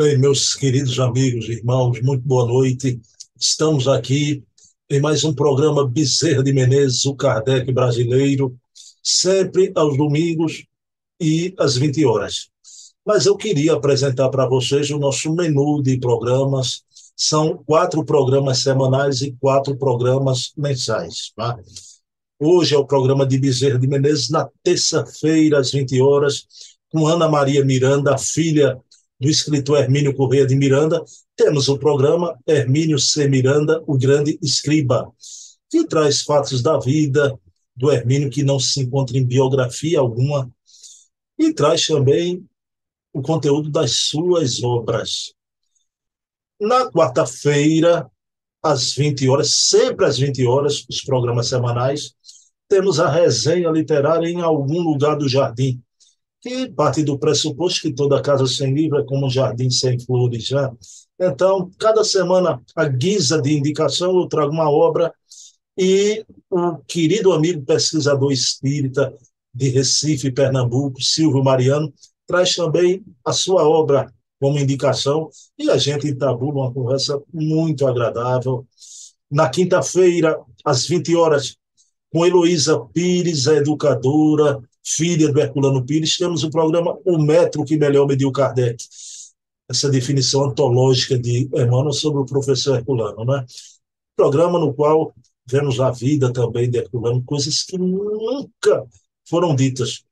Bem, meus queridos amigos e irmãos, muito boa noite. Estamos aqui em mais um programa Bezerra de Menezes, o Kardec brasileiro, sempre aos domingos e às 20 horas. Mas eu queria apresentar para vocês o nosso menu de programas. São quatro programas semanais e quatro programas mensais. Tá? Hoje é o programa de Bezerra de Menezes, na terça-feira, às 20 horas, com Ana Maria Miranda, filha do escritor Hermínio Correia de Miranda, temos o programa Hermínio C. Miranda, o Grande Escriba, que traz fatos da vida do Hermínio que não se encontra em biografia alguma, e traz também o conteúdo das suas obras. Na quarta-feira, às 20 horas, sempre às 20 horas, os programas semanais, temos a resenha literária em algum lugar do jardim que parte do pressuposto que toda casa sem livro é como um jardim sem flores, né? Então, cada semana, a guisa de indicação, eu trago uma obra e o querido amigo pesquisador espírita de Recife, Pernambuco, Silvio Mariano, traz também a sua obra como indicação e a gente entabula uma conversa muito agradável. Na quinta-feira, às 20 horas, com Heloísa Pires, a educadora, filha do Herculano Pires, temos o programa O Metro que Melhor Mediu Kardec. Essa definição antológica de Emmanuel sobre o professor Herculano, né? Programa no qual vemos a vida também de Herculano, coisas que nunca foram ditas.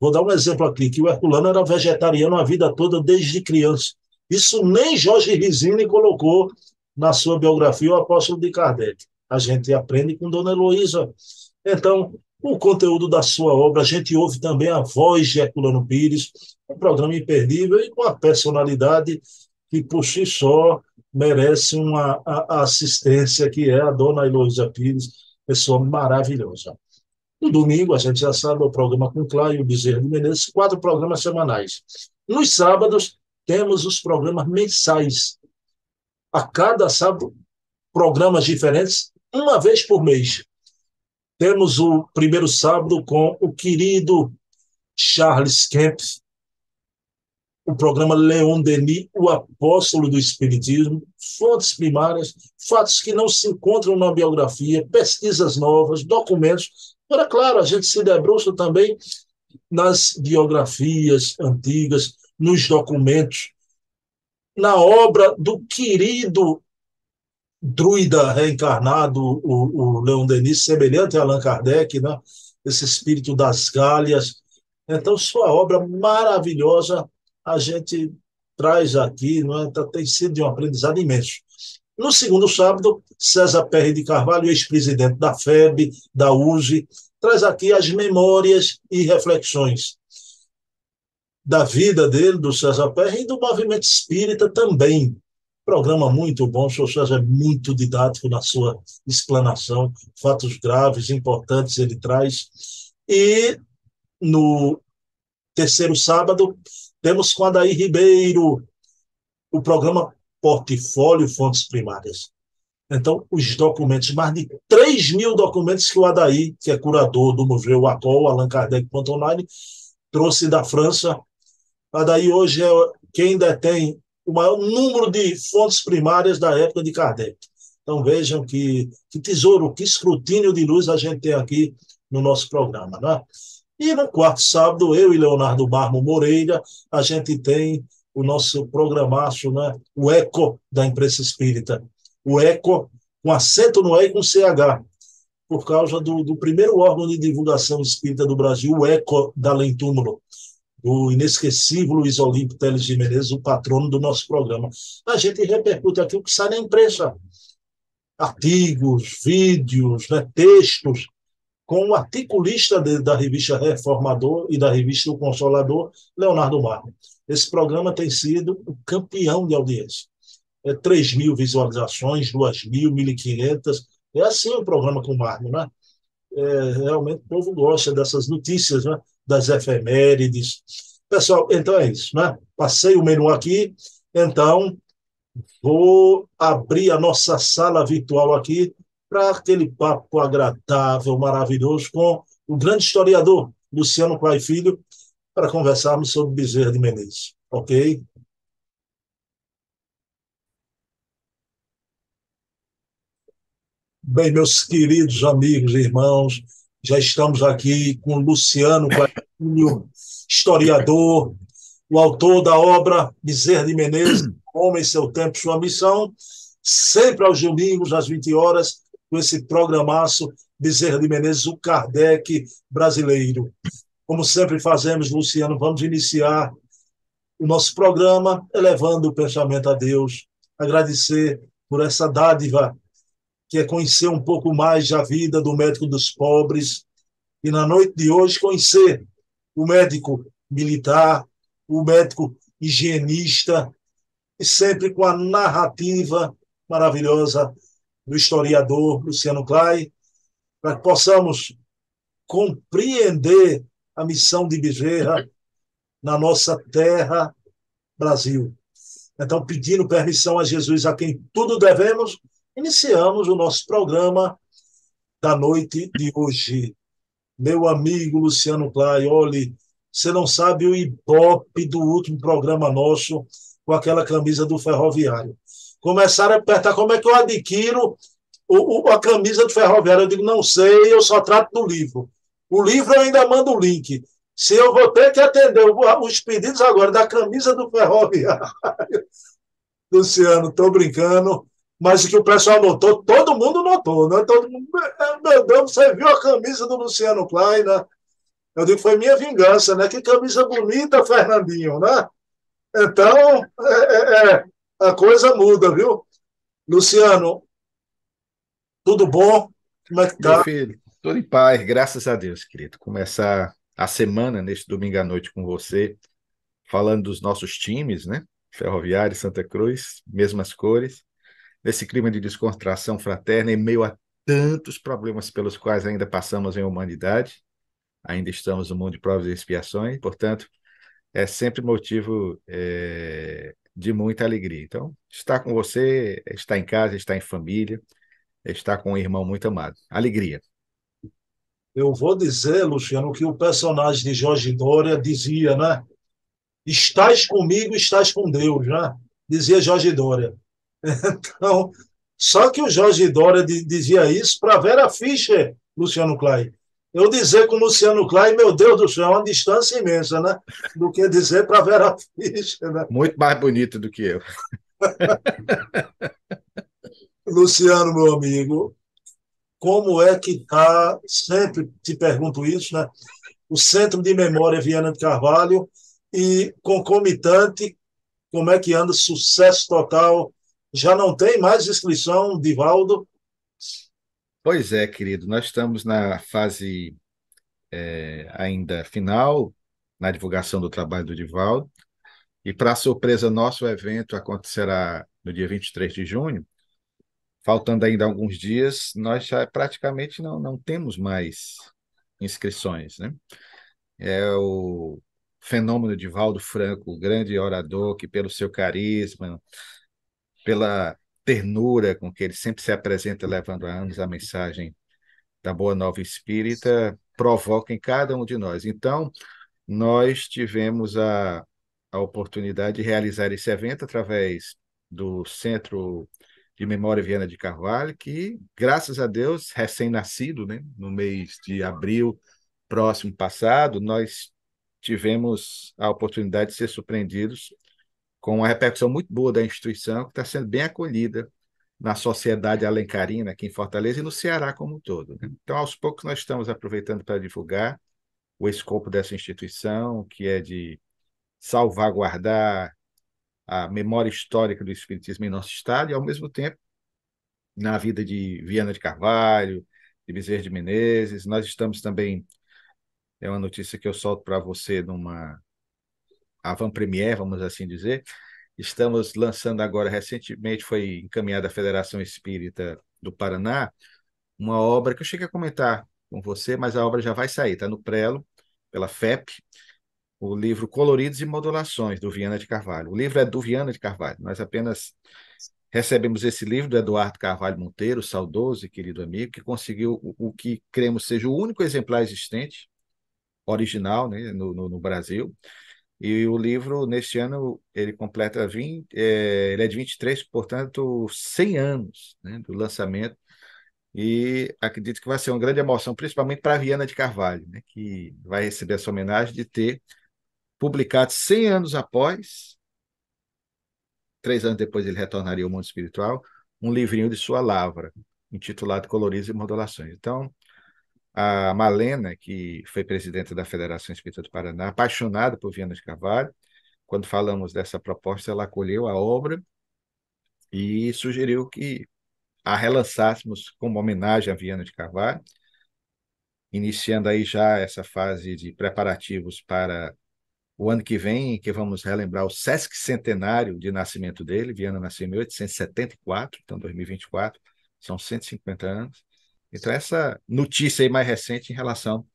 Vou dar um exemplo aqui, que o Herculano era vegetariano a vida toda, desde criança. Isso nem Jorge Rizini colocou na sua biografia O Apóstolo de Kardec. A gente aprende com Dona Heloísa. Então, o conteúdo da sua obra. A gente ouve também a voz de Herculano Pires, um programa imperdível e com a personalidade que, por si só, merece uma a, a assistência, que é a dona Heloísa Pires, pessoa maravilhosa. No domingo, a gente já sabe, o programa com Cláudio Bezerra de Menezes, quatro programas semanais. Nos sábados, temos os programas mensais. A cada sábado, programas diferentes, uma vez por mês temos o primeiro sábado com o querido Charles Kemp, o programa Leon Denis, o apóstolo do Espiritismo, fontes primárias, fatos que não se encontram na biografia, pesquisas novas, documentos. Agora, claro, a gente se debruça também nas biografias antigas, nos documentos, na obra do querido druida reencarnado, o, o Leon Denis, semelhante a Allan Kardec, né? esse espírito das galhas. Então, sua obra maravilhosa a gente traz aqui, não é? então, tem sido de um aprendizado imenso. No segundo sábado, César Perry de Carvalho, ex-presidente da FEB, da USE, traz aqui as memórias e reflexões da vida dele, do César Perry, e do movimento espírita também. Programa muito bom, o senhor César é muito didático na sua explanação, fatos graves, importantes ele traz. E no terceiro sábado, temos com Adair Ribeiro o programa Portfólio Fontes Primárias. Então, os documentos, mais de 3 mil documentos que o Adair, que é curador do Museu ACOL, Allan Kardec Online, trouxe da França. Adair hoje é quem detém o maior número de fontes primárias da época de Kardec. Então vejam que, que tesouro, que escrutínio de luz a gente tem aqui no nosso programa. Né? E no quarto sábado, eu e Leonardo Barmo Moreira, a gente tem o nosso programaço, né? o Eco da Imprensa Espírita. O Eco, com acento no E e com CH, por causa do, do primeiro órgão de divulgação espírita do Brasil, o Eco da Lentúmulo o inesquecível Luiz Olímpio Teles de Menezes, o patrono do nosso programa. A gente repercute aquilo que sai na imprensa. Artigos, vídeos, né, textos, com o articulista de, da revista Reformador e da revista O Consolador, Leonardo Marco. Esse programa tem sido o campeão de audiência. É 3 mil visualizações, 2 mil, 1.500. É assim o programa com o Marco, né? É, realmente o povo gosta dessas notícias, né? das efemérides. Pessoal, então é isso, né? Passei o menu aqui, então vou abrir a nossa sala virtual aqui para aquele papo agradável, maravilhoso com o grande historiador Luciano Pai Filho para conversarmos sobre Bezerra de Menezes, ok? Bem, meus queridos amigos e irmãos, já estamos aqui com Luciano Guarinho, historiador, o autor da obra Bezerra de Menezes, Homem, Seu Tempo, Sua Missão, sempre aos domingos, às 20 horas, com esse programaço Bezerra de Menezes, o Kardec brasileiro. Como sempre fazemos, Luciano, vamos iniciar o nosso programa elevando o pensamento a Deus, agradecer por essa dádiva que é conhecer um pouco mais da vida do médico dos pobres, e na noite de hoje conhecer o médico militar, o médico higienista, e sempre com a narrativa maravilhosa do historiador Luciano Clay, para que possamos compreender a missão de Bezerra na nossa terra, Brasil. Então, pedindo permissão a Jesus, a quem tudo devemos, Iniciamos o nosso programa da noite de hoje. Meu amigo Luciano Play, olhe, você não sabe o ibope do último programa nosso com aquela camisa do ferroviário. Começaram a apertar como é que eu adquiro o, o, a camisa do ferroviário. Eu digo, não sei, eu só trato do livro. O livro eu ainda mando o link. Se eu vou ter que atender os pedidos agora da camisa do ferroviário. Luciano, estou brincando mas o que o pessoal notou, todo mundo notou, né? Todo mundo, é, meu Deus, você viu a camisa do Luciano Klein, né? Eu digo, foi minha vingança, né? Que camisa bonita, Fernandinho, né? Então, é, é, é a coisa muda, viu? Luciano, tudo bom? Como é que tá? Meu filho, tudo em paz, graças a Deus, querido. Começar a semana, neste domingo à noite, com você, falando dos nossos times, né? Ferroviário, Santa Cruz, mesmas cores nesse clima de descontração fraterna, em meio a tantos problemas pelos quais ainda passamos em humanidade, ainda estamos no mundo de provas e expiações, portanto, é sempre motivo é, de muita alegria. Então, estar com você, é estar em casa, é estar em família, é estar com um irmão muito amado. Alegria. Eu vou dizer, Luciano, o que o personagem de Jorge Dória dizia, né? Estás comigo, estás com Deus, né? Dizia Jorge Dória. Então, só que o Jorge Dória dizia isso para Vera Fischer, Luciano Klein. Eu dizer com Luciano Klein, meu Deus do céu, é uma distância imensa, né? Do que dizer para Vera Fischer, né? Muito mais bonito do que eu. Luciano, meu amigo, como é que está, sempre te pergunto isso, né? O Centro de Memória Viana de Carvalho e concomitante, como é que anda sucesso total já não tem mais inscrição, Divaldo? Pois é, querido, nós estamos na fase é, ainda final, na divulgação do trabalho do Divaldo. E, para surpresa nossa, o evento acontecerá no dia 23 de junho. Faltando ainda alguns dias, nós já praticamente não, não temos mais inscrições. Né? É o fenômeno de Valdo Franco, o grande orador que, pelo seu carisma, pela ternura com que ele sempre se apresenta, levando a anos a mensagem da Boa Nova Espírita, provoca em cada um de nós. Então, nós tivemos a, a oportunidade de realizar esse evento através do Centro de Memória Viana de Carvalho, que, graças a Deus, recém-nascido, né, no mês de abril próximo passado, nós tivemos a oportunidade de ser surpreendidos com uma repercussão muito boa da instituição, que está sendo bem acolhida na sociedade alencarina, aqui em Fortaleza, e no Ceará como um todo. Né? Então, aos poucos, nós estamos aproveitando para divulgar o escopo dessa instituição, que é de salvaguardar a memória histórica do Espiritismo em nosso Estado e, ao mesmo tempo, na vida de Viana de Carvalho, de Bezerra de Menezes. Nós estamos também, é uma notícia que eu solto para você numa Van Premier, vamos assim dizer. Estamos lançando agora, recentemente foi encaminhada à Federação Espírita do Paraná, uma obra que eu cheguei a comentar com você, mas a obra já vai sair, está no prelo, pela FEP, o livro Coloridos e Modulações, do Viana de Carvalho. O livro é do Viana de Carvalho, nós apenas recebemos esse livro do Eduardo Carvalho Monteiro, saudoso e querido amigo, que conseguiu o, o que cremos seja o único exemplar existente, original, né, no, no, no Brasil, e o livro, neste ano, ele completa 20, é, ele é de 23, portanto, 100 anos né, do lançamento. E acredito que vai ser uma grande emoção, principalmente para a Viana de Carvalho, né, que vai receber essa homenagem de ter publicado 100 anos após, três anos depois ele retornaria ao mundo espiritual, um livrinho de sua lavra, intitulado Coloridos e Modulações. Então, a Malena, que foi presidente da Federação Espírita do Paraná, apaixonada por Viana de Carvalho. Quando falamos dessa proposta, ela acolheu a obra e sugeriu que a relançássemos como homenagem a Viana de Carvalho, iniciando aí já essa fase de preparativos para o ano que vem, que vamos relembrar o Sesc Centenário de nascimento dele. Viana nasceu em 1874, então 2024, são 150 anos. Então, essa notícia aí mais recente em relação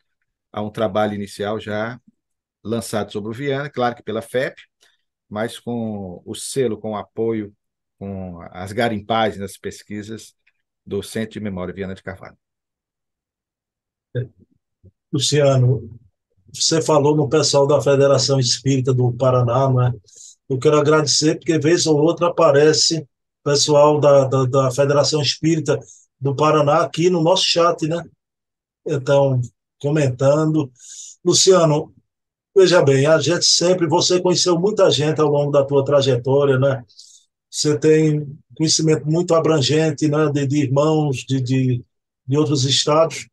a um trabalho inicial já lançado sobre o Viana, claro que pela FEP, mas com o selo, com o apoio, com as garimpagens nas pesquisas do Centro de Memória Viana de Carvalho. Luciano, você falou no pessoal da Federação Espírita do Paraná, né? Eu quero agradecer, porque vez ou outra aparece pessoal da, da, da Federação Espírita do Paraná aqui no nosso chat, né? Então, comentando. Luciano, veja bem, a gente sempre, você conheceu muita gente ao longo da tua trajetória, né? Você tem conhecimento muito abrangente, né? De, de irmãos de, de, de outros estados.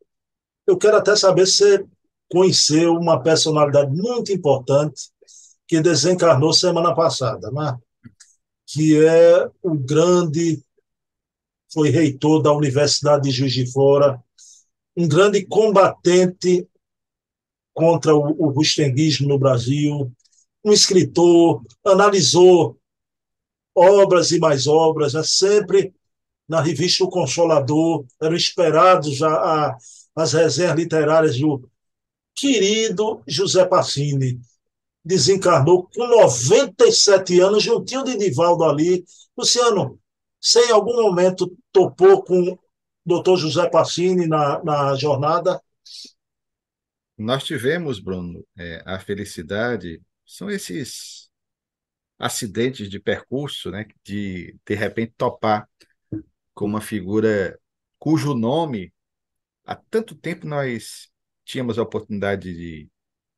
Eu quero até saber se você conheceu uma personalidade muito importante que desencarnou semana passada, né? que é o grande foi reitor da Universidade de Juiz de Fora, um grande combatente contra o, o rustenguismo no Brasil, um escritor, analisou obras e mais obras, né? sempre na revista O Consolador, eram esperados a, a, as resenhas literárias do querido José Passini, Desencarnou com 97 anos, juntinho de Divaldo ali. Luciano, você, em algum momento, topou com o doutor José Passini na, na jornada? Nós tivemos, Bruno, é, a felicidade, são esses acidentes de percurso, né, de de repente topar com uma figura cujo nome há tanto tempo nós tínhamos a oportunidade de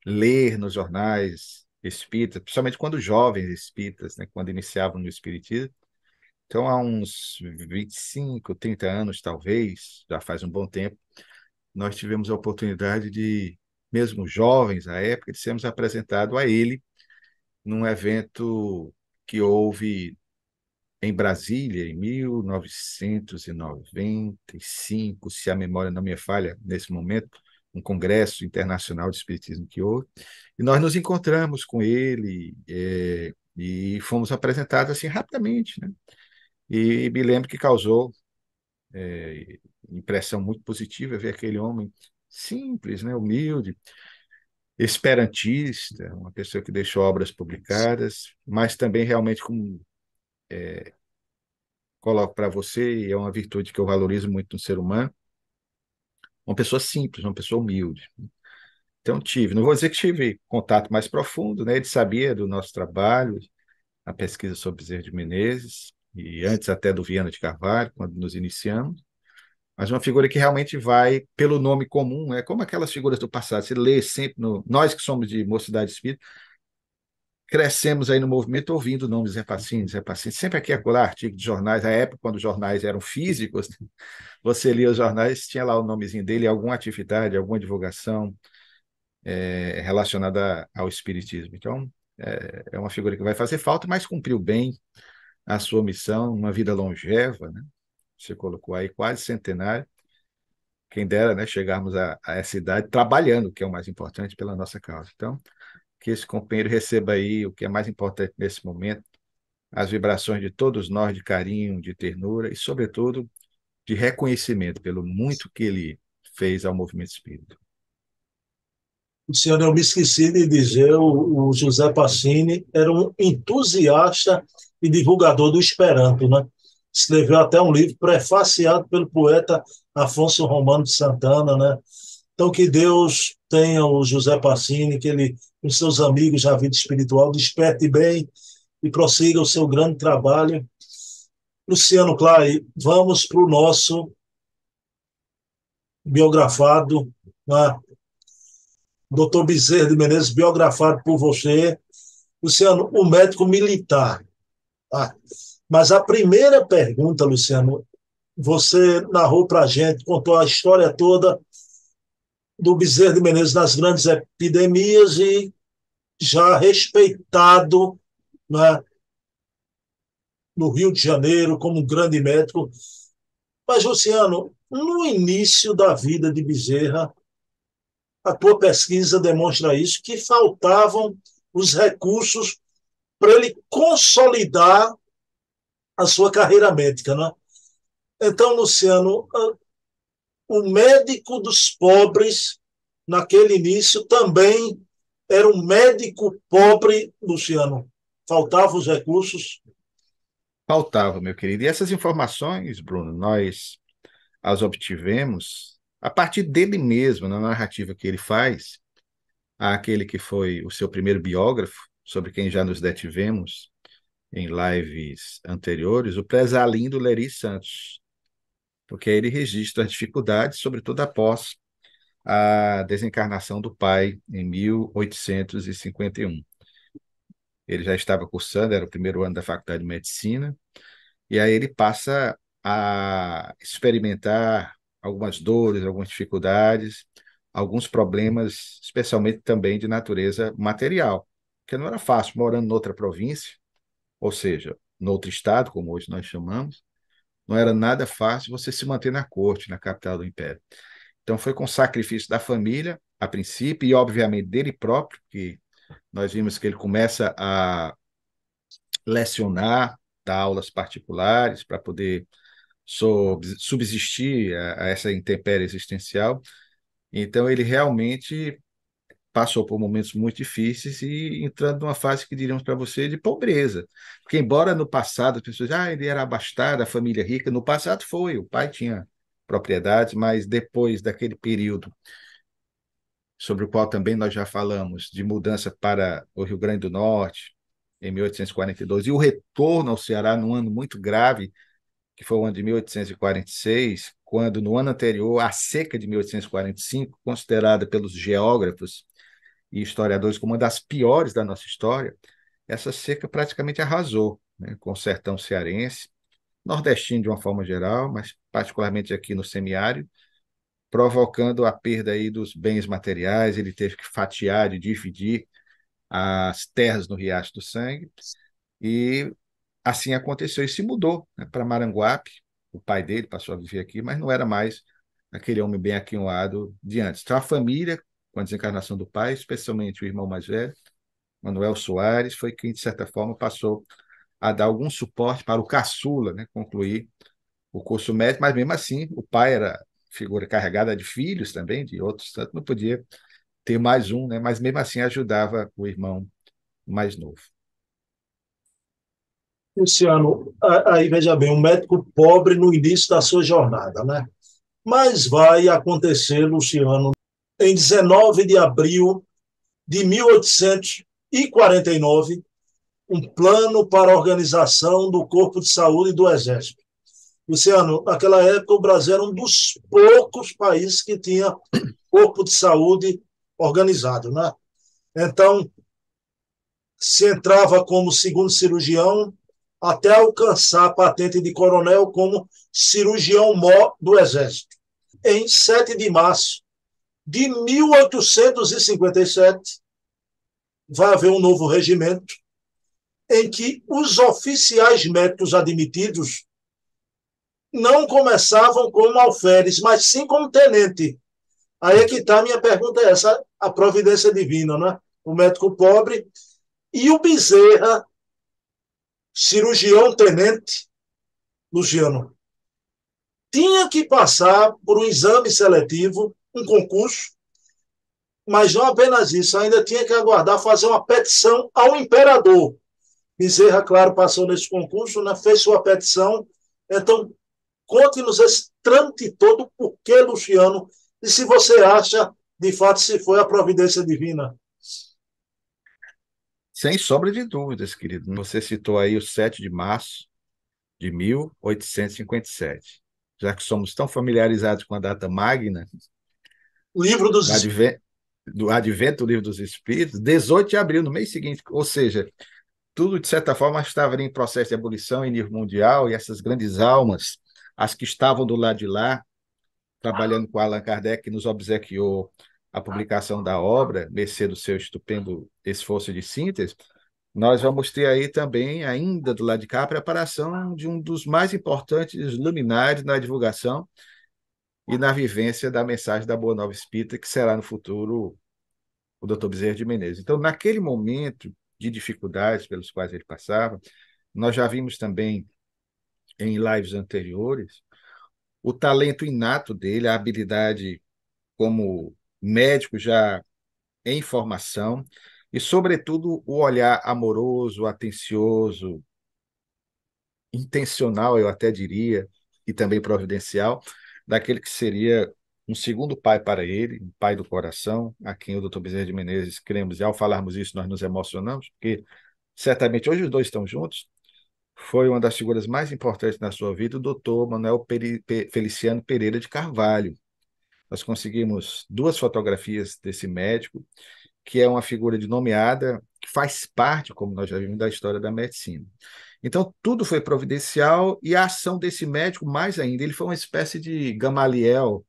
ler nos jornais espíritas, principalmente quando jovens espíritas, né, quando iniciavam no espiritismo, então, há uns 25, 30 anos, talvez, já faz um bom tempo, nós tivemos a oportunidade de, mesmo jovens à época, de sermos apresentados a ele num evento que houve em Brasília, em 1995, se a memória não me falha, nesse momento, um congresso internacional de espiritismo que houve, e nós nos encontramos com ele é, e fomos apresentados assim rapidamente, né? E, me lembro que causou é, impressão muito positiva ver aquele homem simples, né, humilde, esperantista, uma pessoa que deixou obras publicadas, mas também realmente com é, coloco para você e é uma virtude que eu valorizo muito no ser humano, uma pessoa simples, uma pessoa humilde. Então tive, não vou dizer que tive contato mais profundo, né? Ele sabia do nosso trabalho, a pesquisa sobre Bezerra de Menezes, e antes até do Viana de Carvalho, quando nos iniciamos, mas uma figura que realmente vai pelo nome comum, é como aquelas figuras do passado. Você lê sempre, no, nós que somos de Mocidade Espírita, crescemos aí no movimento ouvindo nomes nome Zé Passinho, Zé sempre aqui acolá, artigo de jornais, a época quando os jornais eram físicos, você lia os jornais, tinha lá o nomezinho dele, alguma atividade, alguma divulgação é, relacionada ao espiritismo. Então, é, é uma figura que vai fazer falta, mas cumpriu bem a sua missão, uma vida longeva, né? Você colocou aí quase centenário. Quem dera, né, chegarmos a, a essa idade trabalhando, que é o mais importante pela nossa causa. Então, que esse companheiro receba aí o que é mais importante nesse momento, as vibrações de todos nós de carinho, de ternura e, sobretudo, de reconhecimento pelo muito que ele fez ao movimento espírita. O senhor, eu me esqueci de dizer, o, o José Pacini era um entusiasta e divulgador do Esperanto. Né? Escreveu até um livro prefaciado pelo poeta Afonso Romano de Santana. Né? Então, que Deus tenha o José Passini, que ele, com seus amigos na vida espiritual, desperte bem e prossiga o seu grande trabalho. Luciano Clay, vamos para o nosso biografado, né? doutor Bezerra de Menezes, biografado por você. Luciano, o médico militar, ah, mas a primeira pergunta, Luciano, você narrou para a gente, contou a história toda do Bezerra de Menezes nas grandes epidemias e já respeitado né, no Rio de Janeiro como um grande médico. Mas, Luciano, no início da vida de Bezerra, a tua pesquisa demonstra isso, que faltavam os recursos para ele consolidar a sua carreira médica. Né? Então, Luciano, ah, o médico dos pobres, naquele início, também era um médico pobre, Luciano. Faltavam os recursos? Faltava, meu querido. E essas informações, Bruno, nós as obtivemos a partir dele mesmo, na narrativa que ele faz, aquele que foi o seu primeiro biógrafo, sobre quem já nos detivemos em lives anteriores, o Presalindo Leri Santos, porque ele registra as dificuldades, sobretudo após a desencarnação do pai em 1851. Ele já estava cursando, era o primeiro ano da faculdade de medicina, e aí ele passa a experimentar algumas dores, algumas dificuldades, alguns problemas, especialmente também de natureza material porque não era fácil, morando noutra província, ou seja, noutro estado, como hoje nós chamamos, não era nada fácil você se manter na corte, na capital do império. Então foi com sacrifício da família, a princípio, e obviamente dele próprio, que nós vimos que ele começa a lecionar, dar aulas particulares para poder subsistir a, essa intempéria existencial. Então ele realmente passou por momentos muito difíceis e entrando numa fase que diríamos para você de pobreza. Porque, embora no passado as pessoas, ah, ele era abastado, a família rica, no passado foi, o pai tinha propriedades, mas depois daquele período sobre o qual também nós já falamos, de mudança para o Rio Grande do Norte, em 1842, e o retorno ao Ceará num ano muito grave, que foi o ano de 1846, quando no ano anterior, a seca de 1845, considerada pelos geógrafos e historiadores como uma das piores da nossa história, essa seca praticamente arrasou né, com o sertão cearense, nordestino de uma forma geral, mas particularmente aqui no semiárido, provocando a perda aí dos bens materiais, ele teve que fatiar e dividir as terras no Riacho do Sangue, e assim aconteceu, e se mudou né, para Maranguape, o pai dele passou a viver aqui, mas não era mais aquele homem bem aquinhoado de antes. Então a família com a desencarnação do pai, especialmente o irmão mais velho, Manuel Soares, foi quem, de certa forma, passou a dar algum suporte para o caçula né, concluir o curso médico, mas mesmo assim, o pai era figura carregada de filhos também, de outros, tanto não podia ter mais um, né, mas mesmo assim ajudava o irmão mais novo. Luciano, aí veja bem, um médico pobre no início da sua jornada, né? Mas vai acontecer, Luciano, em 19 de abril de 1849, um plano para a organização do Corpo de Saúde do Exército. Luciano, naquela época o Brasil era um dos poucos países que tinha corpo de saúde organizado, né? Então, se entrava como segundo cirurgião até alcançar a patente de coronel como cirurgião-mó do Exército. Em 7 de março de 1857 vai haver um novo regimento em que os oficiais médicos admitidos não começavam como alferes, mas sim como tenente. Aí é que está minha pergunta é essa, a providência divina, né? O médico pobre e o Bezerra, cirurgião tenente Luciano, tinha que passar por um exame seletivo um concurso, mas não apenas isso, ainda tinha que aguardar fazer uma petição ao imperador. Bezerra, claro, passou nesse concurso, né? fez sua petição. Então, conte-nos esse trâmite todo, por que, Luciano, e se você acha, de fato, se foi a providência divina. Sem sombra de dúvidas, querido. Você citou aí o 7 de março de 1857. Já que somos tão familiarizados com a data magna, Livro dos do, adven do Advento, o Livro dos Espíritos, 18 de abril, no mês seguinte. Ou seja, tudo, de certa forma, estava em processo de abolição em nível mundial, e essas grandes almas, as que estavam do lado de lá, trabalhando com Allan Kardec, que nos obsequiou a publicação da obra, mercê do seu estupendo esforço de síntese, nós vamos ter aí também, ainda do lado de cá, a preparação de um dos mais importantes luminares na divulgação e na vivência da mensagem da Boa Nova Espírita, que será no futuro o Dr. Bezerra de Menezes. Então, naquele momento de dificuldades pelos quais ele passava, nós já vimos também em lives anteriores o talento inato dele, a habilidade como médico já em formação e, sobretudo, o olhar amoroso, atencioso, intencional, eu até diria, e também providencial, daquele que seria um segundo pai para ele, um pai do coração, a quem o Dr. Bezerra de Menezes cremos, e ao falarmos isso nós nos emocionamos, porque certamente hoje os dois estão juntos, foi uma das figuras mais importantes na sua vida, o doutor Manuel Feliciano Pereira de Carvalho. Nós conseguimos duas fotografias desse médico, que é uma figura de nomeada que faz parte, como nós já vimos, da história da medicina. Então, tudo foi providencial e a ação desse médico, mais ainda, ele foi uma espécie de Gamaliel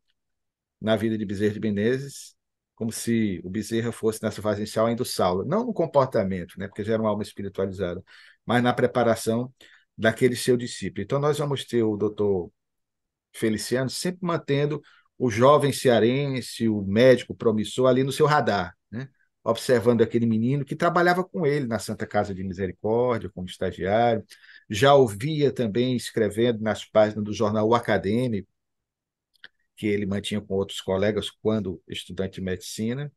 na vida de Bezerra de Menezes, como se o Bezerra fosse nessa fase inicial ainda o Saulo. Não no comportamento, né, porque já era uma alma espiritualizada, mas na preparação daquele seu discípulo. Então, nós vamos ter o doutor Feliciano sempre mantendo o jovem cearense, o médico promissor ali no seu radar observando aquele menino que trabalhava com ele na Santa Casa de Misericórdia, como estagiário. Já ouvia também escrevendo nas páginas do jornal o Acadêmico, que ele mantinha com outros colegas quando estudante de medicina.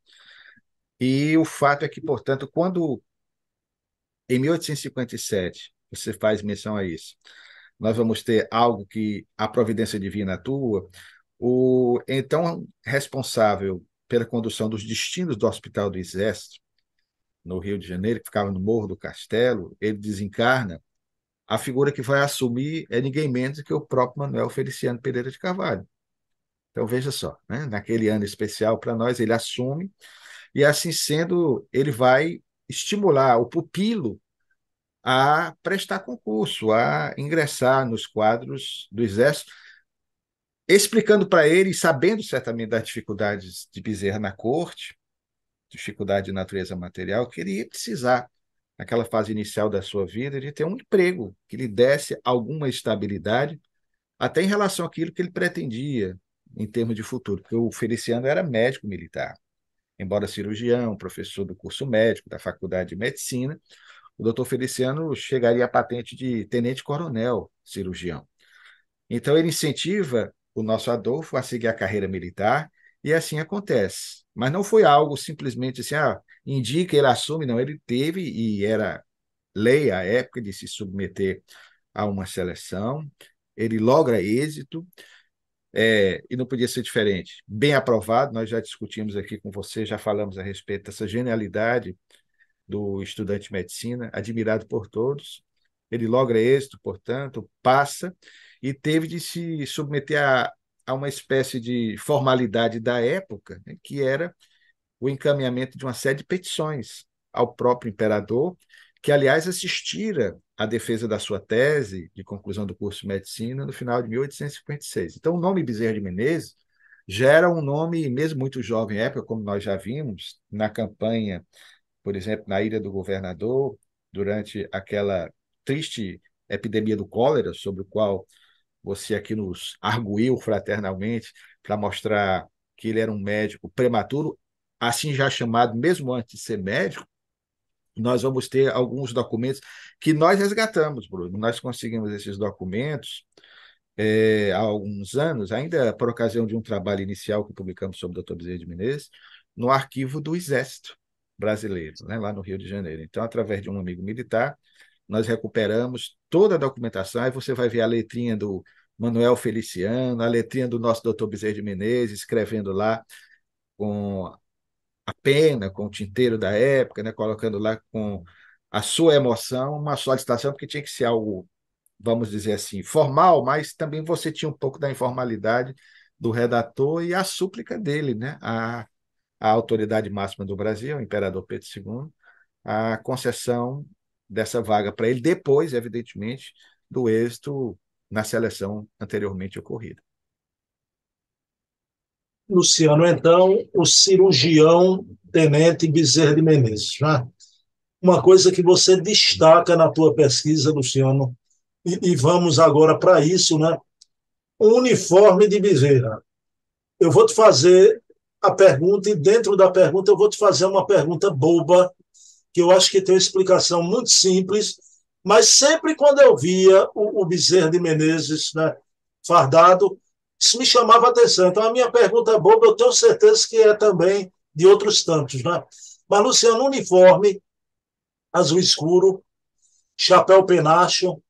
E o fato é que, portanto, quando em 1857, você faz menção a isso, nós vamos ter algo que a providência divina atua, o então responsável pela condução dos destinos do Hospital do Exército, no Rio de Janeiro, que ficava no Morro do Castelo, ele desencarna. A figura que vai assumir é ninguém menos que o próprio Manuel Feliciano Pereira de Carvalho. Então, veja só, né? naquele ano especial para nós, ele assume, e assim sendo, ele vai estimular o pupilo a prestar concurso, a ingressar nos quadros do Exército, explicando para ele, sabendo certamente das dificuldades de Bezerra na corte, dificuldade de natureza material, que ele ia precisar, naquela fase inicial da sua vida, de ter um emprego que lhe desse alguma estabilidade, até em relação àquilo que ele pretendia em termos de futuro, porque o Feliciano era médico militar. Embora cirurgião, professor do curso médico, da faculdade de medicina, o doutor Feliciano chegaria à patente de tenente-coronel cirurgião. Então, ele incentiva o nosso Adolfo a seguir a carreira militar, e assim acontece. Mas não foi algo simplesmente assim, ah, indica, ele assume, não. Ele teve, e era lei à época, de se submeter a uma seleção, ele logra êxito, é, e não podia ser diferente. Bem aprovado, nós já discutimos aqui com você, já falamos a respeito dessa genialidade do estudante de medicina, admirado por todos. Ele logra êxito, portanto, passa, e teve de se submeter a, a uma espécie de formalidade da época, né, que era o encaminhamento de uma série de petições ao próprio imperador, que, aliás, assistira à defesa da sua tese de conclusão do curso de medicina no final de 1856. Então, o nome Bezerra de Menezes já era um nome, mesmo muito jovem época, como nós já vimos, na campanha, por exemplo, na Ilha do Governador, durante aquela triste epidemia do cólera, sobre o qual você aqui nos arguiu fraternalmente para mostrar que ele era um médico prematuro, assim já chamado, mesmo antes de ser médico. Nós vamos ter alguns documentos que nós resgatamos, Bruno. Nós conseguimos esses documentos é, há alguns anos, ainda por ocasião de um trabalho inicial que publicamos sobre o Dr. Bezerra de Menezes, no arquivo do Exército brasileiro, né, lá no Rio de Janeiro. Então, através de um amigo militar, nós recuperamos toda a documentação, aí você vai ver a letrinha do Manuel Feliciano, a letrinha do nosso doutor Bezerra de Menezes, escrevendo lá com a pena, com o tinteiro da época, né, colocando lá com a sua emoção, uma solicitação, porque tinha que ser algo, vamos dizer assim, formal, mas também você tinha um pouco da informalidade do redator e a súplica dele, né, a, a autoridade máxima do Brasil, o imperador Pedro II, a concessão dessa vaga para ele, depois, evidentemente, do êxito na seleção anteriormente ocorrida. Luciano, então, o cirurgião Tenente Bezerra de Menezes. Né? Uma coisa que você destaca na tua pesquisa, Luciano, e, e vamos agora para isso, né? O uniforme de Bezerra. Eu vou te fazer a pergunta, e dentro da pergunta eu vou te fazer uma pergunta boba que eu acho que tem uma explicação muito simples, mas sempre quando eu via o, o Bezerra de Menezes né, fardado, isso me chamava a atenção. Então, a minha pergunta é boba, eu tenho certeza que é também de outros tantos. Né? Mas, Luciano, uniforme, azul escuro, chapéu penacho,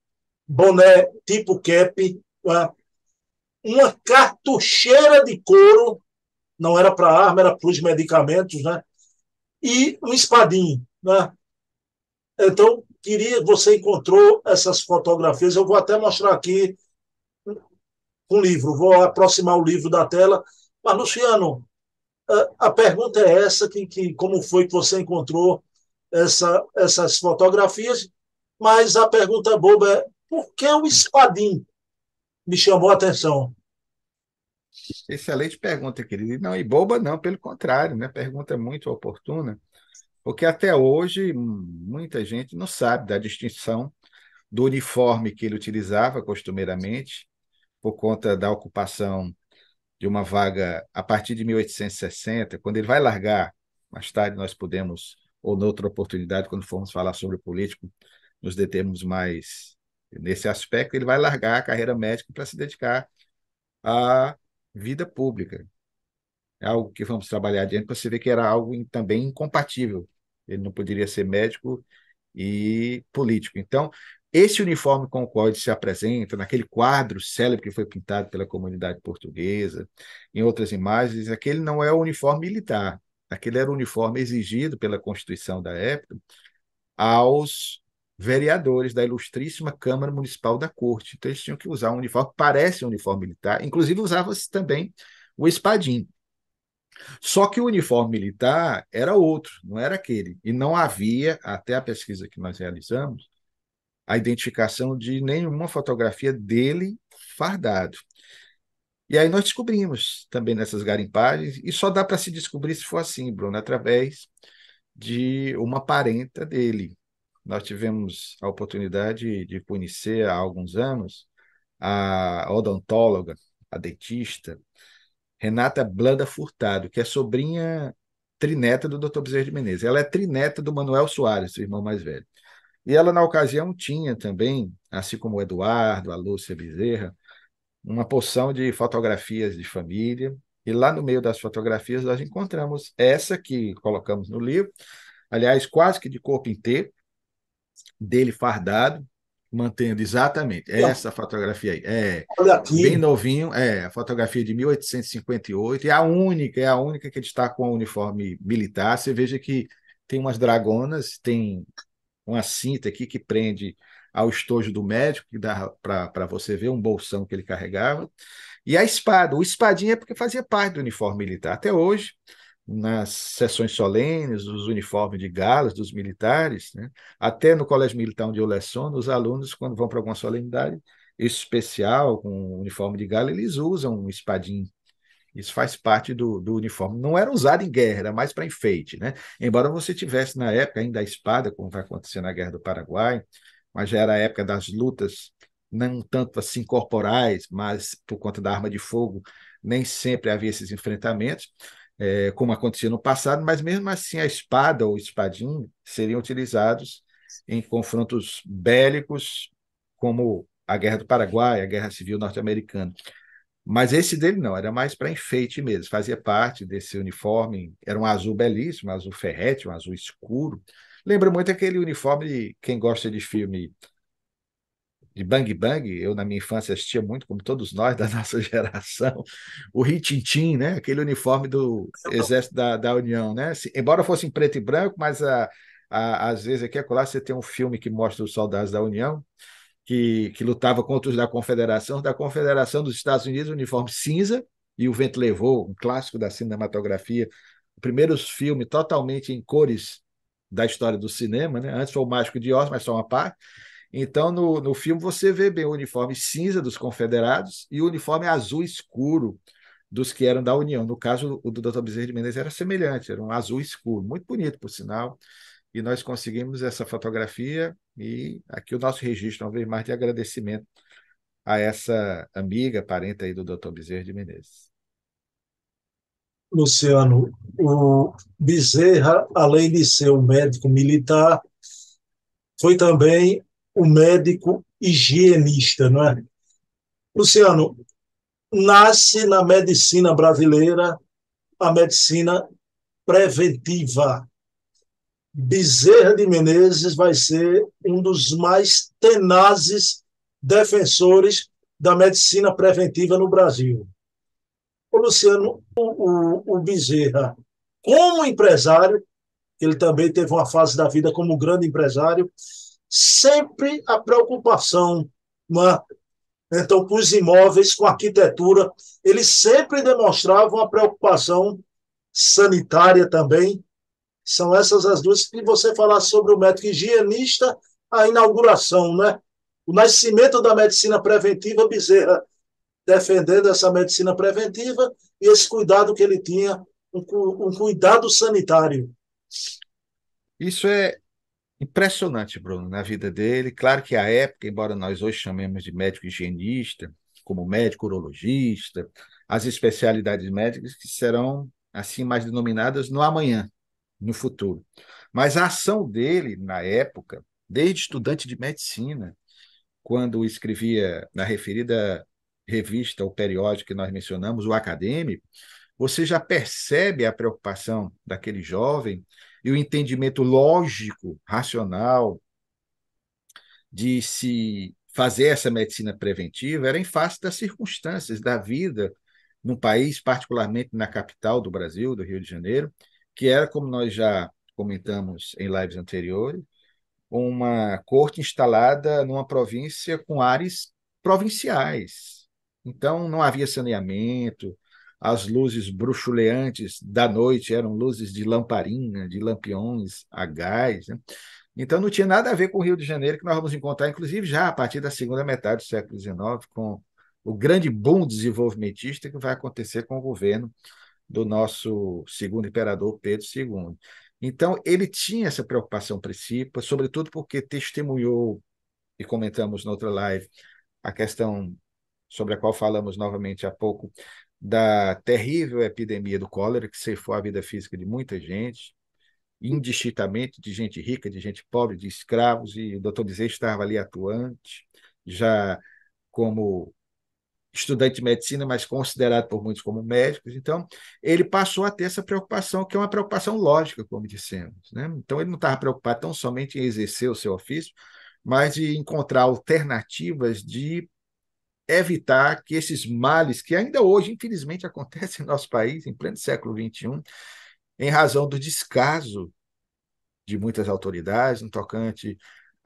boné tipo cap, né? uma cartucheira de couro, não era para arma, era para os medicamentos, né? e um espadim. Né? Então, queria, você encontrou essas fotografias, eu vou até mostrar aqui um livro, vou aproximar o livro da tela. Mas, Luciano, eh, a pergunta é essa, que, que como foi que você encontrou essa, essas fotografias? Mas a pergunta boba é, por que o espadim me chamou a atenção? Excelente pergunta, querido. Não, e boba não, pelo contrário, né? Pergunta muito oportuna. Porque até hoje muita gente não sabe da distinção do uniforme que ele utilizava costumeiramente, por conta da ocupação de uma vaga a partir de 1860, quando ele vai largar, mais tarde nós podemos, ou noutra oportunidade, quando formos falar sobre o político, nos determos mais nesse aspecto, ele vai largar a carreira médica para se dedicar à vida pública. É algo que vamos trabalhar adiante para você ver que era algo também incompatível ele não poderia ser médico e político. Então, esse uniforme com o qual ele se apresenta, naquele quadro célebre que foi pintado pela comunidade portuguesa, em outras imagens, aquele não é o uniforme militar, aquele era o uniforme exigido pela Constituição da época aos vereadores da ilustríssima Câmara Municipal da Corte. Então, eles tinham que usar um uniforme, parece um uniforme militar, inclusive usava-se também o espadim, só que o uniforme militar era outro, não era aquele. E não havia, até a pesquisa que nós realizamos, a identificação de nenhuma fotografia dele fardado. E aí nós descobrimos também nessas garimpagens, e só dá para se descobrir se for assim, Bruno, através de uma parenta dele. Nós tivemos a oportunidade de conhecer há alguns anos a odontóloga, a dentista, Renata Blanda Furtado, que é sobrinha trineta do Dr. Bezerra de Menezes. Ela é trineta do Manuel Soares, seu irmão mais velho. E ela, na ocasião, tinha também, assim como o Eduardo, a Lúcia Bezerra, uma porção de fotografias de família. E lá no meio das fotografias nós encontramos essa que colocamos no livro, aliás, quase que de corpo inteiro, dele fardado, Mantendo, exatamente. É essa fotografia aí. É. Olha aqui. Bem novinho. É, a fotografia de 1858. É a única, é a única que ele está com o uniforme militar. Você veja que tem umas dragonas, tem uma cinta aqui que prende ao estojo do médico, que dá para você ver um bolsão que ele carregava. E a espada. O espadinha é porque fazia parte do uniforme militar até hoje nas sessões solenes, dos uniformes de galas, dos militares, né? até no colégio militar onde eu leciono, os alunos, quando vão para alguma solenidade especial, com uniforme de gala, eles usam um espadim. Isso faz parte do, do uniforme. Não era usado em guerra, era mais para enfeite. Né? Embora você tivesse, na época, ainda a espada, como vai acontecer na Guerra do Paraguai, mas já era a época das lutas, não tanto assim corporais, mas por conta da arma de fogo, nem sempre havia esses enfrentamentos é, como acontecia no passado, mas mesmo assim a espada ou espadinho seriam utilizados em confrontos bélicos, como a Guerra do Paraguai, a Guerra Civil Norte-Americana. Mas esse dele não, era mais para enfeite mesmo, fazia parte desse uniforme, era um azul belíssimo, um azul ferrete, um azul escuro. Lembra muito aquele uniforme, quem gosta de filme de Bang Bang, eu na minha infância assistia muito, como todos nós da nossa geração, o Ritintim, né? aquele uniforme do é Exército da, da União. Né? Se, embora fosse em preto e branco, mas a, a, às vezes aqui e acolá você tem um filme que mostra os soldados da União, que, que lutava contra os da Confederação, da Confederação dos Estados Unidos, uniforme cinza, e o vento levou, um clássico da cinematografia, o primeiro filme totalmente em cores da história do cinema, né? antes foi o Mágico de Oz, mas só uma parte, então, no, no filme, você vê bem o uniforme cinza dos confederados e o uniforme azul escuro dos que eram da União. No caso, o do Dr. Bezerra de Menezes era semelhante, era um azul escuro, muito bonito, por sinal. E nós conseguimos essa fotografia e aqui o nosso registro, uma vez mais, de agradecimento a essa amiga, parente aí do Dr. Bezerra de Menezes. Luciano, o Bezerra, além de ser um médico militar, foi também o médico higienista, não é? Luciano, nasce na medicina brasileira a medicina preventiva. Bezerra de Menezes vai ser um dos mais tenazes defensores da medicina preventiva no Brasil. Ô Luciano, o, o, o Bezerra, como empresário, ele também teve uma fase da vida como grande empresário, sempre a preocupação é? então, com os imóveis, com a arquitetura, eles sempre demonstravam a preocupação sanitária também. São essas as duas. E você falar sobre o médico higienista, a inauguração, né? O nascimento da medicina preventiva, Bezerra, defendendo essa medicina preventiva e esse cuidado que ele tinha, um, um cuidado sanitário. Isso é impressionante, Bruno, na vida dele. Claro que a época, embora nós hoje chamemos de médico higienista, como médico urologista, as especialidades médicas que serão assim mais denominadas no amanhã, no futuro. Mas a ação dele na época, desde estudante de medicina, quando escrevia na referida revista ou periódico que nós mencionamos, o Acadêmico, você já percebe a preocupação daquele jovem e o entendimento lógico, racional, de se fazer essa medicina preventiva era em face das circunstâncias da vida num país, particularmente na capital do Brasil, do Rio de Janeiro, que era, como nós já comentamos em lives anteriores, uma corte instalada numa província com áreas provinciais. Então, não havia saneamento, as luzes bruxuleantes da noite eram luzes de lamparina, de lampiões a gás. Né? Então não tinha nada a ver com o Rio de Janeiro, que nós vamos encontrar, inclusive, já a partir da segunda metade do século XIX, com o grande boom desenvolvimentista que vai acontecer com o governo do nosso segundo imperador, Pedro II. Então, ele tinha essa preocupação principal, sobretudo porque testemunhou, e comentamos na outra live, a questão sobre a qual falamos novamente há pouco, da terrível epidemia do cólera, que ceifou a vida física de muita gente, indistintamente de gente rica, de gente pobre, de escravos, e o doutor Dizê estava ali atuante, já como estudante de medicina, mas considerado por muitos como médico. Então, ele passou a ter essa preocupação, que é uma preocupação lógica, como dissemos. Né? Então, ele não estava preocupado tão somente em exercer o seu ofício, mas de encontrar alternativas de evitar que esses males que ainda hoje, infelizmente, acontecem em nosso país, em pleno século XXI, em razão do descaso de muitas autoridades no tocante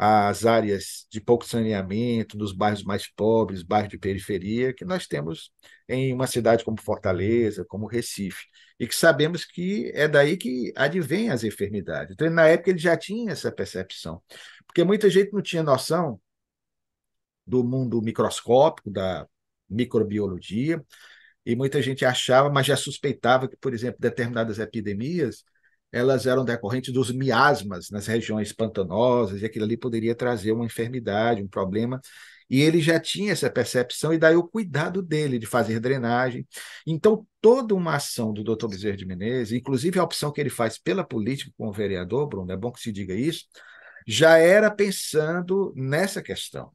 às áreas de pouco saneamento, nos bairros mais pobres, bairros de periferia, que nós temos em uma cidade como Fortaleza, como Recife, e que sabemos que é daí que advém as enfermidades. Então, na época, ele já tinha essa percepção, porque muita gente não tinha noção do mundo microscópico, da microbiologia, e muita gente achava, mas já suspeitava que, por exemplo, determinadas epidemias elas eram decorrentes dos miasmas nas regiões pantanosas, e aquilo ali poderia trazer uma enfermidade, um problema. E ele já tinha essa percepção, e daí o cuidado dele de fazer drenagem. Então, toda uma ação do Dr. Bezerra de Menezes, inclusive a opção que ele faz pela política com o vereador, Bruno, é bom que se diga isso, já era pensando nessa questão.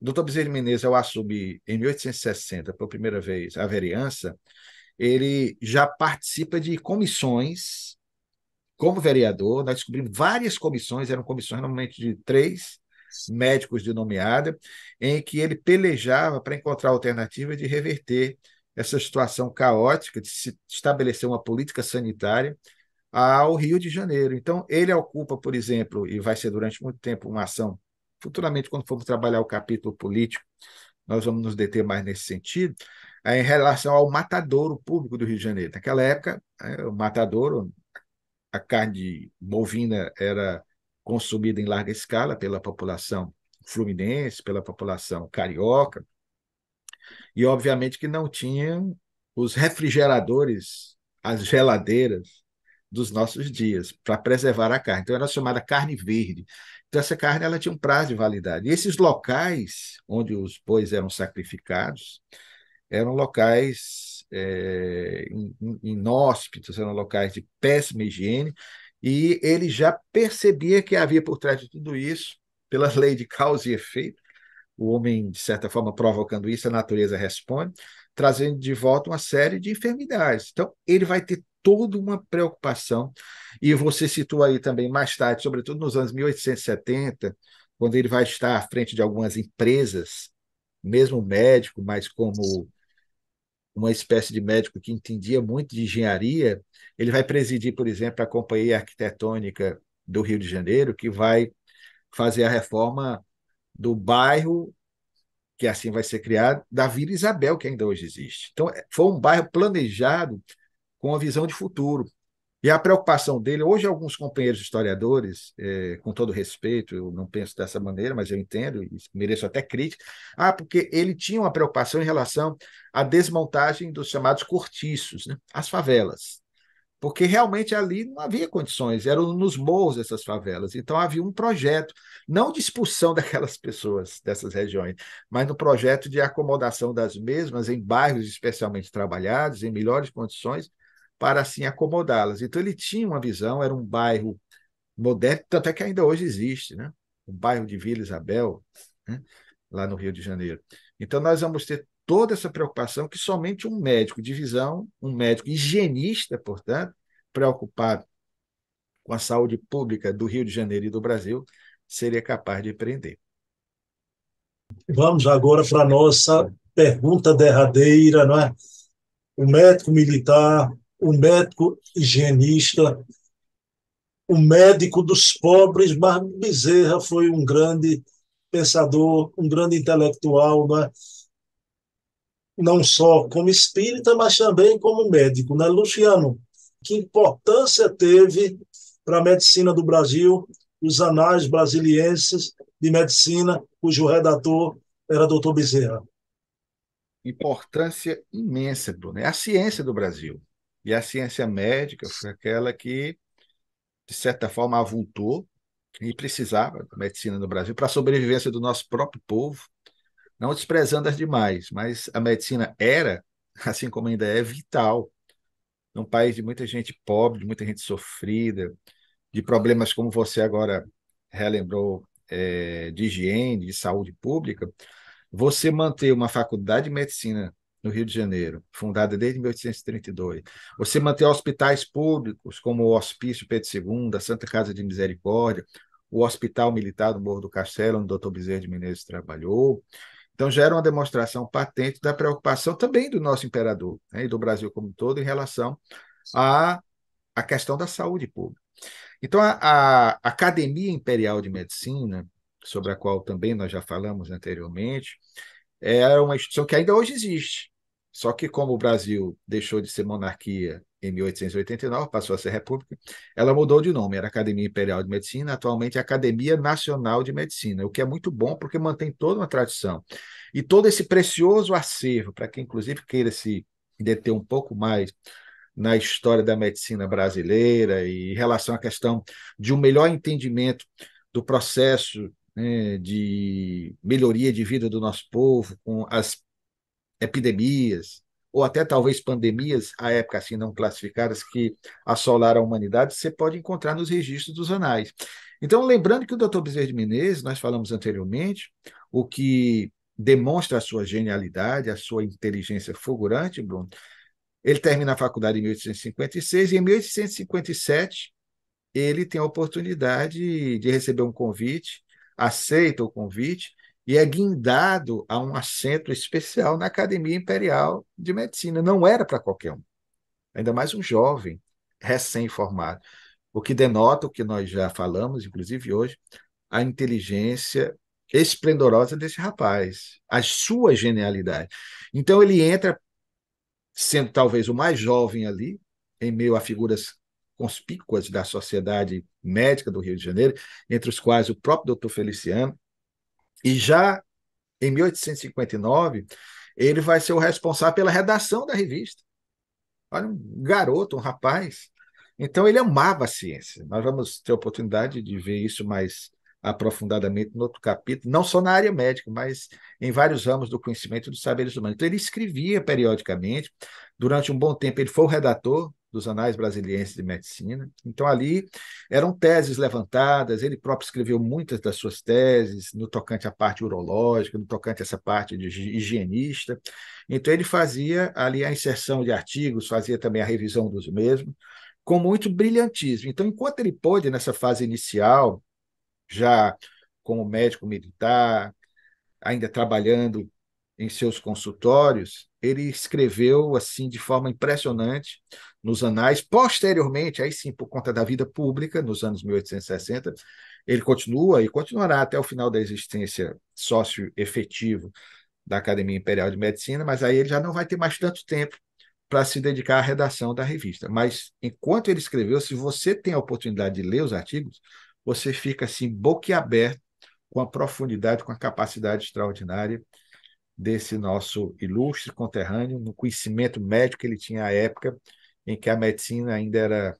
Dr. Bezerra Menezes, ao assumir em 1860 pela primeira vez a vereança, ele já participa de comissões como vereador. Nós descobrimos várias comissões, eram comissões normalmente de três médicos de nomeada, em que ele pelejava para encontrar alternativa de reverter essa situação caótica, de se estabelecer uma política sanitária ao Rio de Janeiro. Então, ele ocupa, por exemplo, e vai ser durante muito tempo uma ação futuramente, quando formos trabalhar o capítulo político, nós vamos nos deter mais nesse sentido, é em relação ao matadouro público do Rio de Janeiro. Naquela época, é, o matadouro, a carne bovina era consumida em larga escala pela população fluminense, pela população carioca, e obviamente que não tinham os refrigeradores, as geladeiras dos nossos dias, para preservar a carne. Então era chamada carne verde. Então, essa carne ela tinha um prazo de validade. E esses locais onde os bois eram sacrificados eram locais é, inóspitos, eram locais de péssima higiene, e ele já percebia que havia por trás de tudo isso, pela lei de causa e efeito, o homem, de certa forma, provocando isso, a natureza responde, trazendo de volta uma série de enfermidades. Então, ele vai ter toda uma preocupação, e você citou aí também mais tarde, sobretudo nos anos 1870, quando ele vai estar à frente de algumas empresas, mesmo médico, mas como uma espécie de médico que entendia muito de engenharia, ele vai presidir, por exemplo, a Companhia Arquitetônica do Rio de Janeiro, que vai fazer a reforma do bairro que assim vai ser criado, da Vila Isabel, que ainda hoje existe. Então, é, foi um bairro planejado com a visão de futuro. E a preocupação dele, hoje alguns companheiros historiadores, é, com todo respeito, eu não penso dessa maneira, mas eu entendo e mereço até crítica, ah, porque ele tinha uma preocupação em relação à desmontagem dos chamados cortiços, né? as favelas porque realmente ali não havia condições, eram nos morros essas favelas. Então havia um projeto, não de expulsão daquelas pessoas dessas regiões, mas no projeto de acomodação das mesmas em bairros especialmente trabalhados, em melhores condições, para assim acomodá-las. Então ele tinha uma visão, era um bairro moderno, tanto é que ainda hoje existe, né? o bairro de Vila Isabel, né? lá no Rio de Janeiro. Então nós vamos ter toda essa preocupação que somente um médico de visão, um médico higienista, portanto, preocupado com a saúde pública do Rio de Janeiro e do Brasil, seria capaz de prender. Vamos agora para a nossa pergunta derradeira, não é? O médico militar, o médico higienista, o médico dos pobres, Marco Bezerra foi um grande pensador, um grande intelectual, não é? não só como espírita, mas também como médico, né, Luciano? Que importância teve para a medicina do Brasil os anais brasilienses de medicina, cujo redator era doutor Bezerra? Importância imensa, Bruno. É a ciência do Brasil. E a ciência médica foi aquela que, de certa forma, avultou e precisava da medicina no Brasil para a sobrevivência do nosso próprio povo, não desprezando as demais, mas a medicina era, assim como ainda é, vital. Num país de muita gente pobre, de muita gente sofrida, de problemas como você agora relembrou, é, de higiene, de saúde pública, você manter uma faculdade de medicina no Rio de Janeiro, fundada desde 1832. Você manter hospitais públicos, como o Hospício Pedro II, a Santa Casa de Misericórdia, o Hospital Militar do Morro do Castelo, onde o doutor Bezerra de Menezes trabalhou, então, gera uma demonstração patente da preocupação também do nosso imperador né, e do Brasil como um todo em relação à, à questão da saúde pública. Então, a, a Academia Imperial de Medicina, sobre a qual também nós já falamos anteriormente, era é uma instituição que ainda hoje existe. Só que, como o Brasil deixou de ser monarquia em 1889, passou a ser república, ela mudou de nome, era Academia Imperial de Medicina, atualmente é Academia Nacional de Medicina, o que é muito bom porque mantém toda uma tradição. E todo esse precioso acervo, para quem inclusive queira se deter um pouco mais na história da medicina brasileira e em relação à questão de um melhor entendimento do processo né, de melhoria de vida do nosso povo com as epidemias, ou até talvez pandemias, à época assim não classificadas, que assolaram a humanidade, você pode encontrar nos registros dos anais. Então, lembrando que o Dr. Bezerra de Menezes, nós falamos anteriormente, o que demonstra a sua genialidade, a sua inteligência fulgurante, Bruno, ele termina a faculdade em 1856 e em 1857 ele tem a oportunidade de receber um convite, aceita o convite e é guindado a um assento especial na Academia Imperial de Medicina. Não era para qualquer um, ainda mais um jovem recém-formado, o que denota o que nós já falamos, inclusive hoje, a inteligência esplendorosa desse rapaz, a sua genialidade. Então ele entra sendo talvez o mais jovem ali, em meio a figuras conspícuas da sociedade médica do Rio de Janeiro, entre os quais o próprio doutor Feliciano, e já em 1859, ele vai ser o responsável pela redação da revista. Olha, um garoto, um rapaz. Então, ele amava a ciência. Nós vamos ter oportunidade de ver isso mais aprofundadamente no outro capítulo, não só na área médica, mas em vários ramos do conhecimento dos saberes humanos. Então, ele escrevia periodicamente, durante um bom tempo, ele foi o redator dos Anais Brasileiros de Medicina. Então, ali eram teses levantadas, ele próprio escreveu muitas das suas teses, no tocante à parte urológica, no tocante a essa parte de higienista. Então, ele fazia ali a inserção de artigos, fazia também a revisão dos mesmos, com muito brilhantismo. Então, enquanto ele pôde, nessa fase inicial, já como médico militar, ainda trabalhando em seus consultórios, ele escreveu assim de forma impressionante nos anais. Posteriormente, aí sim, por conta da vida pública, nos anos 1860, ele continua e continuará até o final da existência sócio-efetivo da Academia Imperial de Medicina, mas aí ele já não vai ter mais tanto tempo para se dedicar à redação da revista. Mas enquanto ele escreveu, se você tem a oportunidade de ler os artigos, você fica assim boquiaberto com a profundidade, com a capacidade extraordinária desse nosso ilustre conterrâneo, no conhecimento médico que ele tinha à época em que a medicina ainda era,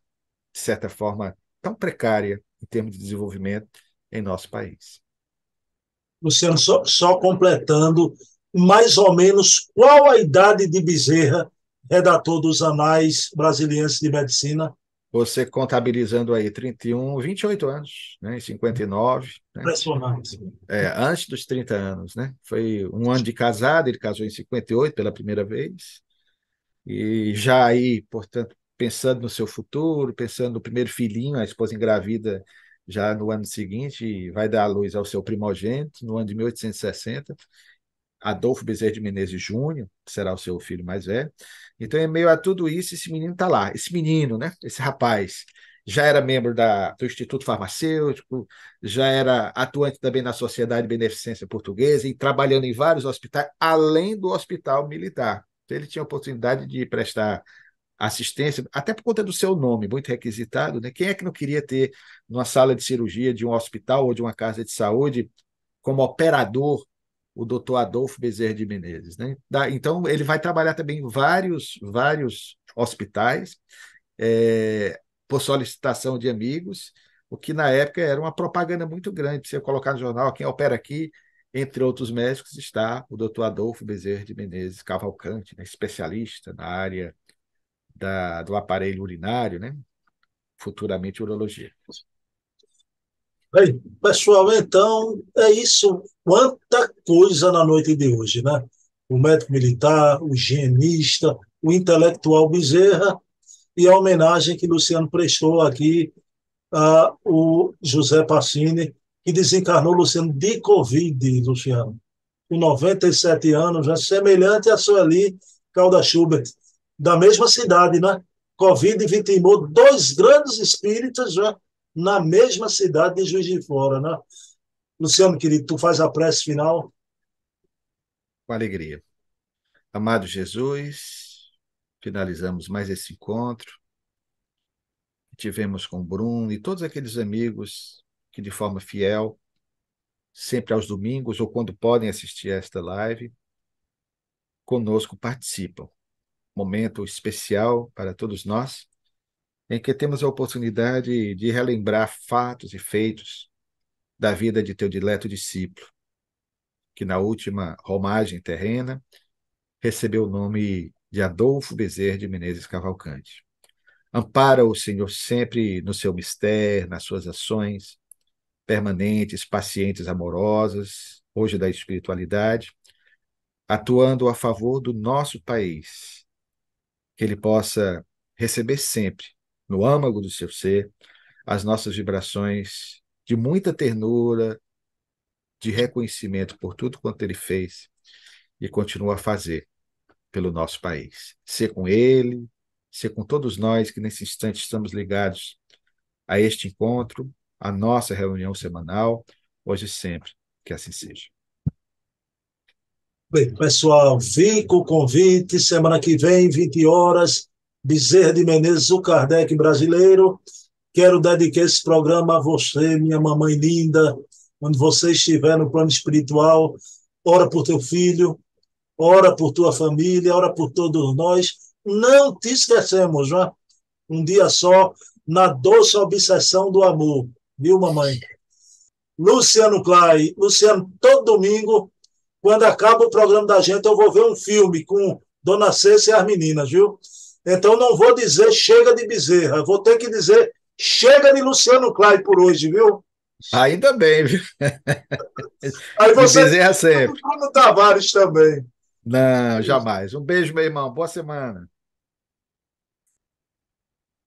de certa forma, tão precária em termos de desenvolvimento em nosso país. Luciano, só, só completando, mais ou menos qual a idade de Bezerra, redator dos Anais Brasileiros de Medicina, você contabilizando aí 31, 28 anos, né? Em 59. Né? Impressionante. É, antes dos 30 anos, né? Foi um ano de casado, ele casou em 58 pela primeira vez. E já aí, portanto, pensando no seu futuro, pensando no primeiro filhinho, a esposa engravida já no ano seguinte, vai dar à luz ao seu primogênito, no ano de 1860. Adolfo Bezerra de Menezes Júnior, que será o seu filho mais velho. Então, em meio a tudo isso, esse menino está lá, esse menino, né? Esse rapaz já era membro da, do Instituto Farmacêutico, já era atuante também na Sociedade de Beneficência Portuguesa e trabalhando em vários hospitais, além do Hospital Militar. Então, ele tinha a oportunidade de prestar assistência, até por conta do seu nome, muito requisitado. Né? Quem é que não queria ter numa sala de cirurgia de um hospital ou de uma casa de saúde como operador o doutor Adolfo Bezerra de Menezes. Né? Então, ele vai trabalhar também em vários, vários hospitais, é, por solicitação de amigos, o que na época era uma propaganda muito grande, eu colocar no jornal quem opera aqui, entre outros médicos, está o doutor Adolfo Bezerra de Menezes Cavalcante, né? especialista na área da, do aparelho urinário, né? futuramente urologia. Bem, pessoal, então é isso. Quanta coisa na noite de hoje, né? O médico militar, o higienista, o intelectual Bezerra e a homenagem que Luciano prestou aqui a o José Passini, que desencarnou Luciano de Covid, Luciano. Com 97 anos, né? semelhante a Sueli Calda Schubert, da mesma cidade, né? Covid vitimou dois grandes espíritos, né? na mesma cidade de Juiz de Fora, né? Luciano, querido, tu faz a prece final. Com alegria. Amado Jesus, finalizamos mais esse encontro. Tivemos com Bruno e todos aqueles amigos que, de forma fiel, sempre aos domingos ou quando podem assistir esta live, conosco participam. Momento especial para todos nós em que temos a oportunidade de relembrar fatos e feitos da vida de teu dileto discípulo, que na última romagem terrena recebeu o nome de Adolfo Bezerra de Menezes Cavalcante. Ampara o Senhor sempre no seu mistério, nas suas ações permanentes, pacientes, amorosas, hoje da espiritualidade, atuando a favor do nosso país, que ele possa receber sempre no âmago do seu ser, as nossas vibrações de muita ternura, de reconhecimento por tudo quanto ele fez e continua a fazer pelo nosso país. Ser com ele, ser com todos nós que nesse instante estamos ligados a este encontro, a nossa reunião semanal, hoje e sempre. Que assim seja. Bem, pessoal, fica o convite. Semana que vem, 20 horas, Bezerra de Menezes, o Kardec brasileiro. Quero dedicar esse programa a você, minha mamãe linda, onde você estiver no plano espiritual. Ora por teu filho, ora por tua família, ora por todos nós. Não te esquecemos, né? um dia só, na doce obsessão do amor. Viu, mamãe? Luciano Clay. Luciano, todo domingo, quando acaba o programa da gente, eu vou ver um filme com Dona Cessa e as meninas, viu? Então não vou dizer chega de Bezerra, vou ter que dizer chega de Luciano Klein por hoje, viu? Ainda bem, viu? Aí você Bezerra sempre. Bruno Tavares também. Não, jamais. Um beijo, meu irmão. Boa semana.